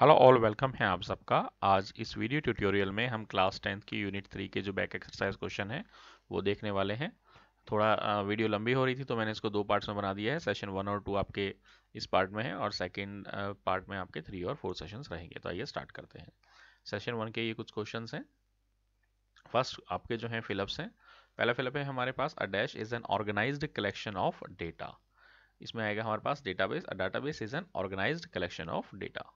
Hello all welcome है आप सबका आज इस वीडियो ट्यूटोरियल में हम क्लास टेंथ की यूनिट थ्री के जो बैक एक्सरसाइज क्वेश्चन है वो देखने वाले हैं थोड़ा वीडियो लंबी हो रही थी तो मैंने इसको दो पार्ट्स में बना दिया है सेशन वन और टू आपके इस पार्ट में है और सेकेंड पार्ट में आपके थ्री और फोर सेशन रहेंगे तो आइए स्टार्ट करते हैं सेशन वन के ये कुछ क्वेश्चन हैं फर्स्ट आपके जो हैं फिलअप्स हैं पहला फिलअप है हमारे पास a dash is an organise collection of data इसमें आएगा हमारे पास database a base is an organise collection of data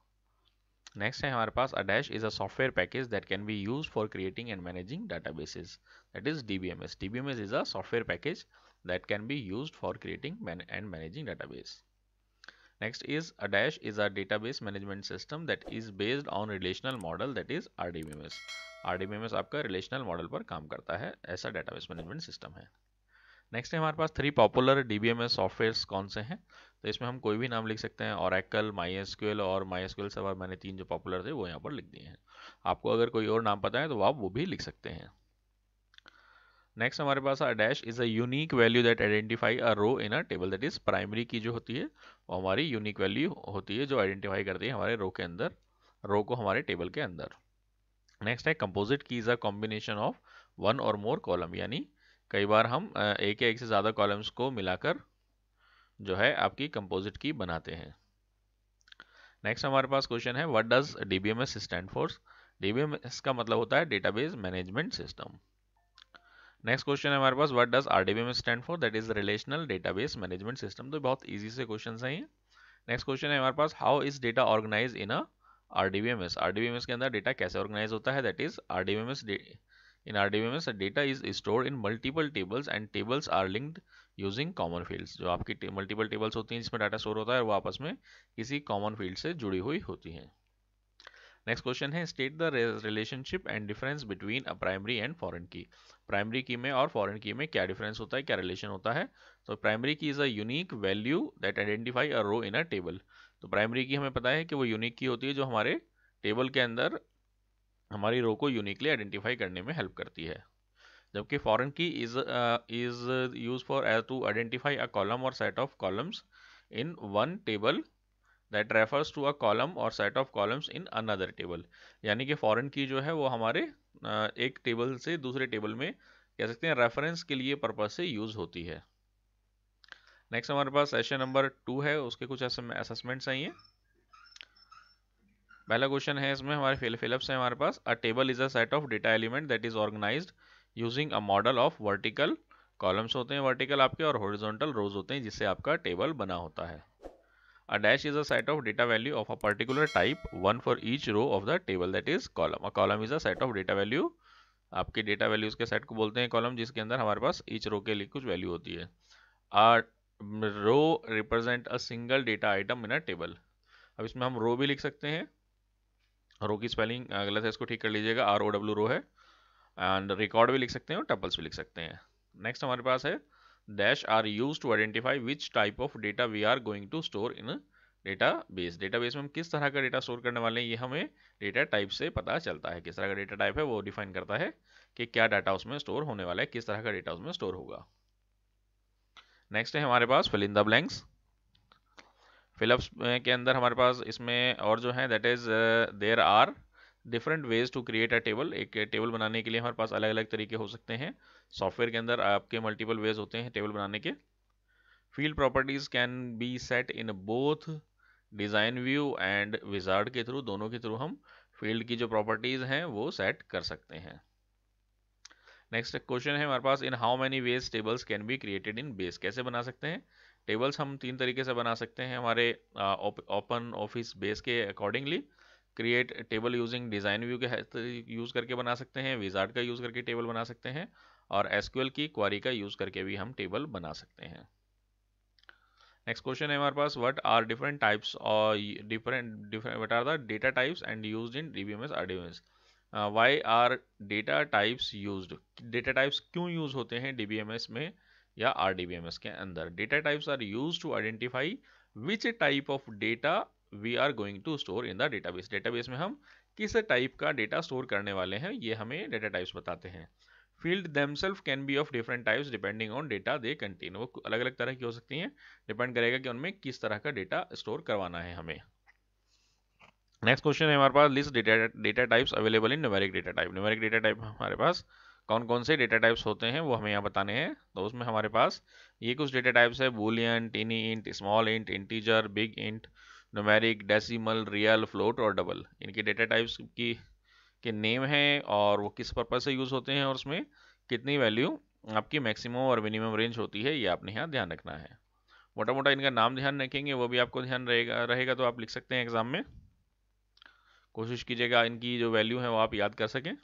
next है हमारे पास a dash is a software package that can be use for creating and managing databases that is DBMS DBMS is a software package that can be use for creating and managing data base next is a dash is a database management system that is based on relational model that is R D B M S R D B M S आपका relational model पर काम करता है ऐसा base management system है next है हमारे पास थ्री पॉपुलर डीबीएमएस सॉफ्टवेयर कौन से हैं तो इसमें हम कोई भी नाम लिख सकते हैं और ओरेकल माईएसक्यूएल और माईएसक्यूएल से और मैंने तीन जो पॉपुलर थे वो यहाँ पर लिख दिए हैं आपको अगर कोई और नाम पता है तो आप वो भी लिख सकते हैं नेक्स्ट हमारे पास dash is a unique value that identify a row in a table that is primary key जो होती है वो हमारी यूनिक वैल्यू होती है जो आइडेंटिफाई करती है हमारे रो के अंदर रो को हमारे टेबल के अंदर नेक्स्ट है composite key is a combination of one or more column यानी कई बार हम एक या एक से ज़्यादा कॉलम्स को मिलाकर जो है आपकी कंपोजिट की बनाते हैं नेक्स्ट हमारे पास क्वेश्चन है what does S stand for S का मतलब होता है database management system next question है हमारे पास what does S stand for that is relational database management system तो बहुत ईजी से क्वेश्चन है ये नेक्स्ट क्वेश्चन है हमारे पास how is data organise in a M S के अंदर डेटा कैसे ऑर्गेनाइज होता है that is RDBMS In RDBMS, data is stored in multiple tables and tables are linked using common fields. जो आपकी multiple tables होती हैं जिसमें डाटा स्टोर होता है वो आपस में किसी common field से जुड़ी हुई होती हैं नेक्स्ट क्वेश्चन है state the relationship and difference between a primary and foreign key primary key में और फॉरेन की में क्या डिफरेंस होता है क्या रिलेशन होता है तो primary key is a unique value that identify a row in a table तो प्राइमरी की हमें पता है कि वो यूनिक की होती है जो हमारे टेबल के अंदर हमारी रो को यूनिकली आइडेंटिफाई करने में हेल्प करती है जबकि foreign key is is use for as to identify a column or set of columns in one table that refers to a column or set of columns in another table यानी कि foreign की जो है वो हमारे uh, एक table से दूसरे टेबल में कह सकते हैं रेफरेंस के लिए पर्पज से यूज होती है नेक्स्ट हमारे पास सेशन नंबर टू है उसके कुछ असेसमेंट्स हैं पहला क्वेश्चन है इसमें हमारे फिल फिलअप्स है हमारे पास a table is a set of data element that is organise using a model of vertical columns होते हैं वर्टिकल आपके और हॉरिजॉन्टल रोज होते हैं जिससे आपका टेबल बना होता है a dash is a set of data value of a particular type one for each row of the table that is column a column is a set of data value आपके data values के set को बोलते हैं column जिसके अंदर हमारे पास each row के लिए कुछ वैल्यू होती है a row represent a single data item in a table अब इसमें हम रो भी लिख सकते हैं रो की स्पेलिंग गलत है इसको ठीक कर लीजिएगा आर ओ डब्ल्यू रो है एंड रिकॉर्ड भी लिख सकते हैं और टपल्स भी लिख सकते हैं नेक्स्ट हमारे पास है dash are use to identify which type of data we are going to store in data base data base में हम किस तरह का डेटा स्टोर करने वाले हैं ये हमें डेटा टाइप से पता चलता है किस तरह का डेटा टाइप है वो डिफाइन करता है कि क्या डाटा उसमें स्टोर होने वाला है किस तरह का डेटा उसमें स्टोर होगा नेक्स्ट है हमारे पास फिलिंदा द ब्लैंक्स फिलअप्स के अंदर हमारे पास इसमें और जो है that is there are different ways to create a table एक टेबल बनाने के लिए हमारे पास अलग अलग तरीके हो सकते हैं सॉफ्टवेयर के अंदर आपके मल्टीपल वेज होते हैं टेबल बनाने के field properties can be set in both design view and wizard के थ्रू दोनों के थ्रू हम फील्ड की जो प्रॉपर्टीज़ हैं वो सेट कर सकते हैं नेक्स्ट क्वेश्चन है हमारे पास in how many ways tables can be created in base कैसे बना सकते हैं टेबल्स हम तीन तरीके से बना सकते हैं हमारे ओपन ऑफिस बेस के accordingly create table using design view के यूज़ करके बना सकते हैं विजार्ड का यूज़ करके टेबल बना सकते हैं और एसक्यूएल की क्वारी का यूज़ करके भी हम टेबल बना सकते हैं नेक्स्ट क्वेश्चन है हमारे पास व्हाट आर डिफरेंट टाइप्स और different different what are the data types and use in DBMS S why are data types use data types क्यों यूज़ होते हैं डीबीएमएस में या आर के अंदर data types are use to identify which type of data we are going to store in the database database में हम किस टाइप का डेटा स्टोर करने वाले हैं ये हमें डेटा टाइप्स बताते हैं field themselves can be of different types depending on data they contain वो अलग अलग तरह की हो सकती हैं डिपेंड करेगा कि उनमें किस तरह का डेटा स्टोर करवाना है हमें नेक्स्ट क्वेश्चन है हमारे पास list data data types available in numeric data type numeric data type हमारे पास कौन कौन से डेटा टाइप्स होते हैं वो हमें यहाँ बताने हैं तो उसमें हमारे पास ये कुछ डेटा टाइप्स है boolean tiny int small int integer big int numeric decimal real float और डबल इनके डेटा टाइप्स की के नेम हैं और वो किस पर्पज़ से यूज़ होते हैं और उसमें कितनी वैल्यू आपकी मैक्सिमम और मिनिमम रेंज होती है ये आपने यहाँ ध्यान रखना है मोटा मोटा इनका नाम ध्यान रखेंगे वो भी आपको ध्यान रहेगा रहेगा तो आप लिख सकते हैं एग्ज़ाम में कोशिश कीजिएगा इनकी जो वैल्यू है वो आप याद कर सकें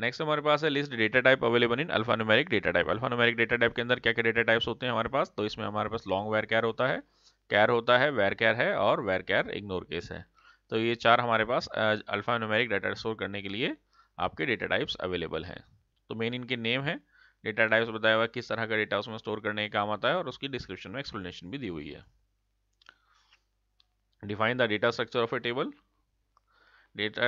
नेक्स्ट हमारे पास है list data type available in alphanumeric data type alphanumeric data type के अंदर क्या क्या डेटा टाइप्स होते हैं हमारे पास तो इसमें हमारे पास लॉन्ग वेयर कैर होता है कैर होता है वेयर कैर है और वेयर कैर इग्नोर केस है तो ये चार हमारे पास अल्फानोमेरिक डाटा स्टोर करने के लिए आपके डेटा टाइप्स अवेलेबल हैं तो मेन इनके नेम है डेटा टाइप्स बताया हुआ किस तरह का डेटा उसमें स्टोर करने का काम आता है और उसकी डिस्क्रिप्शन में एक्सप्लेनेशन भी दी हुई है define the data structure of a table data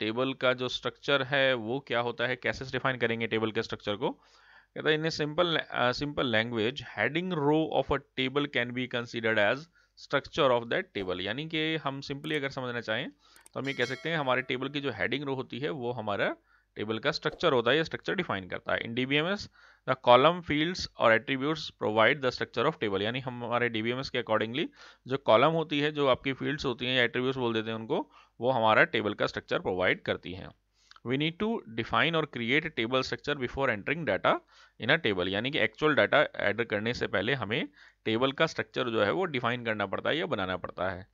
table का जो स्ट्रक्चर है वो क्या होता है कैसे डिफाइन करेंगे टेबल के स्ट्रक्चर को कहता है in simple simple language heading row of a table can be considered as structure of that table यानी कि हम सिंपली अगर समझना चाहें तो हम ये कह सकते हैं हमारे टेबल की जो हेडिंग रो होती है वो हमारा टेबल का स्ट्रक्चर होता है ये स्ट्रक्चर डिफाइन करता है in DBMS the column fields or attributes provide the structure of table यानी हमारे डीबीएमएस के अकॉर्डिंगली जो कॉलम होती है जो आपकी फील्ड्स होती हैं या एट्रीब्यूट्स बोल देते हैं उनको वो हमारा टेबल का स्ट्रक्चर प्रोवाइड करती हैं we need to define or create table structure before entering data in a table यानी कि एक्चुअल डाटा एड करने से पहले हमें टेबल का स्ट्रक्चर जो है वो डिफाइन करना पड़ता है या बनाना पड़ता है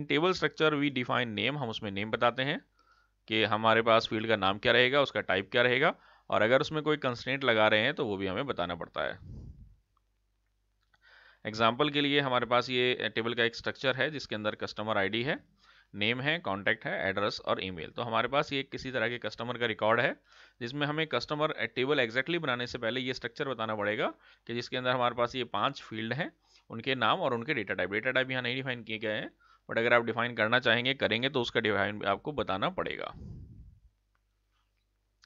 in table structure we define name हम उसमें नेम बताते हैं कि हमारे पास फील्ड का नाम क्या रहेगा उसका टाइप क्या रहेगा और अगर उसमें कोई कंस्टेंट लगा रहे हैं तो वो भी हमें बताना पड़ता है एग्जाम्पल के लिए हमारे पास ये टेबल का एक स्ट्रक्चर है जिसके अंदर कस्टमर आईडी है नेम है कॉन्टैक्ट है एड्रेस और ईमेल तो हमारे पास ये किसी तरह के कस्टमर का रिकॉर्ड है जिसमें हमें कस्टमर टेबल एग्जैक्टली बनाने से पहले ये स्ट्रक्चर बताना पड़ेगा कि जिसके अंदर हमारे पास ये पांच फील्ड हैं उनके नाम और उनके डेटा टाइप डेटा टाइप यहाँ नहीं डिफाइन किए गए हैं बट अगर आप डिफाइन करना चाहेंगे करेंगे तो उसका डिफाइन आपको बताना पड़ेगा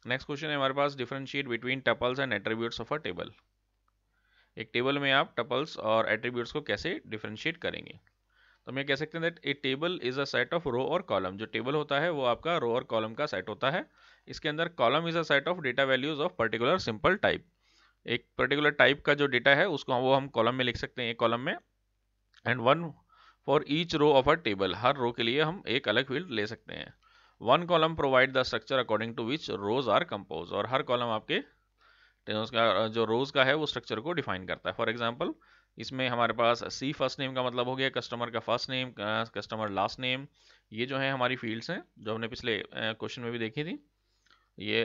नेक्स्ट क्वेश्चन है हमारे पास differentiate between tuples and attributes of a table एक टेबल में आप टपल्स और एट्रीब्यूट्स को कैसे डिफरेंशिएट करेंगे तो हम ये कह सकते हैं that a table is a set of row और कॉलम जो टेबल होता है वो आपका रो और कॉलम का सेट होता है इसके अंदर column is a set of data values of particular simple type एक पर्टिकुलर टाइप का जो डेटा है उसको वो हम कॉलम में लिख सकते हैं एक कॉलम में and one for each row of a table हर रो के लिए हम एक अलग फील्ड ले सकते हैं one column provide the structure according to which rows are compose और हर कॉलम आपके का जो रोज का है वो स्ट्रक्चर को डिफाइन करता है फॉर एग्जाम्पल इसमें हमारे पास सी फर्स्ट नेम का मतलब हो गया कस्टमर का first name customer last name ये जो है हमारी फील्ड्स हैं जो हमने पिछले क्वेश्चन में भी देखी थी ये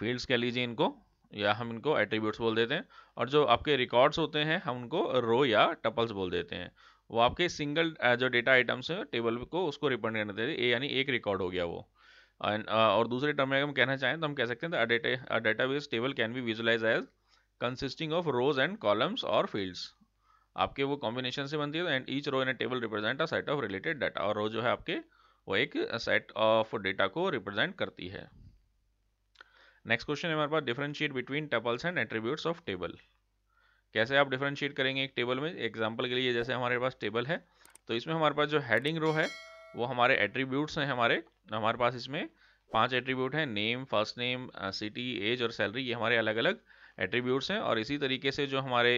फील्ड्स कह लीजिए इनको या हम इनको एट्रीब्यूट्स बोल देते हैं और जो आपके रिकॉर्ड्स होते हैं हम उनको रो या टपल्स बोल देते हैं वो आपके सिंगल जो डेटा आइटम्स है टेबल को उसको रिप्रेजेंट करने देते ए यानी एक रिकॉर्ड हो गया वो एंड और दूसरे टर्म में हम कहना चाहें तो हम कह सकते हैं data database table can be visualise as consisting of rows and columns और फील्ड्स आपके वो कॉम्बिनेशन से बनती है and each row in table represent a set of related data और रो जो है आपके वो एक सेट ऑफ डेटा को रिप्रेजेंट करती है नेक्स्ट क्वेश्चन है हमारे पास differentiate between tuples and attributes of table कैसे आप डिफ्रेंशिएट करेंगे एक टेबल में एग्जाम्पल के लिए जैसे हमारे पास टेबल है तो इसमें हमारे पास जो हैडिंग रो है वो हमारे एट्रीब्यूट्स हैं हमारे हमारे पास इसमें पांच एट्रीब्यूट हैं name first name city age और सैलरी ये हमारे अलग अलग एट्रीब्यूट्स हैं और इसी तरीके से जो हमारे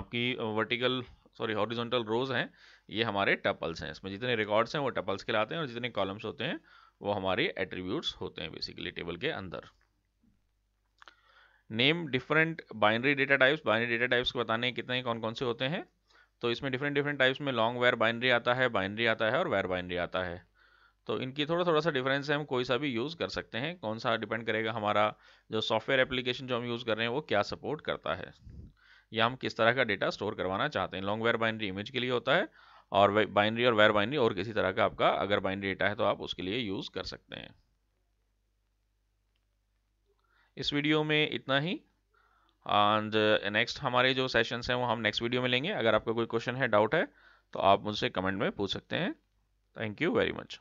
आपकी वर्टिकल सॉरी हॉरिजॉन्टल रोज हैं ये हमारे टपल्स हैं इसमें जितने रिकॉर्ड्स हैं वो टपल्स कहलाते हैं और जितने कॉलम्स होते हैं वो हमारे एट्रीब्यूट्स होते हैं बेसिकली टेबल के अंदर name different binary data types binary data types को बताने कितने कौन कौन से होते हैं तो इसमें डिफरेंट डिफरेंट टाइप्स में लॉन्ग वेयर बाइनरी आता है बाइनरी आता है और वेयर बाइनरी आता है तो इनकी थोड़ा थोड़ा सा डिफरेंस है हम कोई सा भी यूज़ कर सकते हैं कौन सा डिपेंड करेगा हमारा जो सॉफ्टवेयर एप्लीकेशन जो हम यूज़ कर रहे हैं वो क्या सपोर्ट करता है या हम किस तरह का डेटा स्टोर करवाना चाहते हैं लॉन्ग वेयर बाइनरी इमेज के लिए होता है और बाइनरी और वेयर बाइनरी और किसी तरह का आपका अगर बाइनरी डेटा है तो आप उसके लिए यूज़ कर सकते हैं इस वीडियो में इतना ही एंड नेक्स्ट uh, हमारे जो सेशंस हैं वो हम नेक्स्ट वीडियो में लेंगे अगर आपका कोई क्वेश्चन है डाउट है तो आप मुझसे कमेंट में पूछ सकते हैं थैंक यू वेरी मच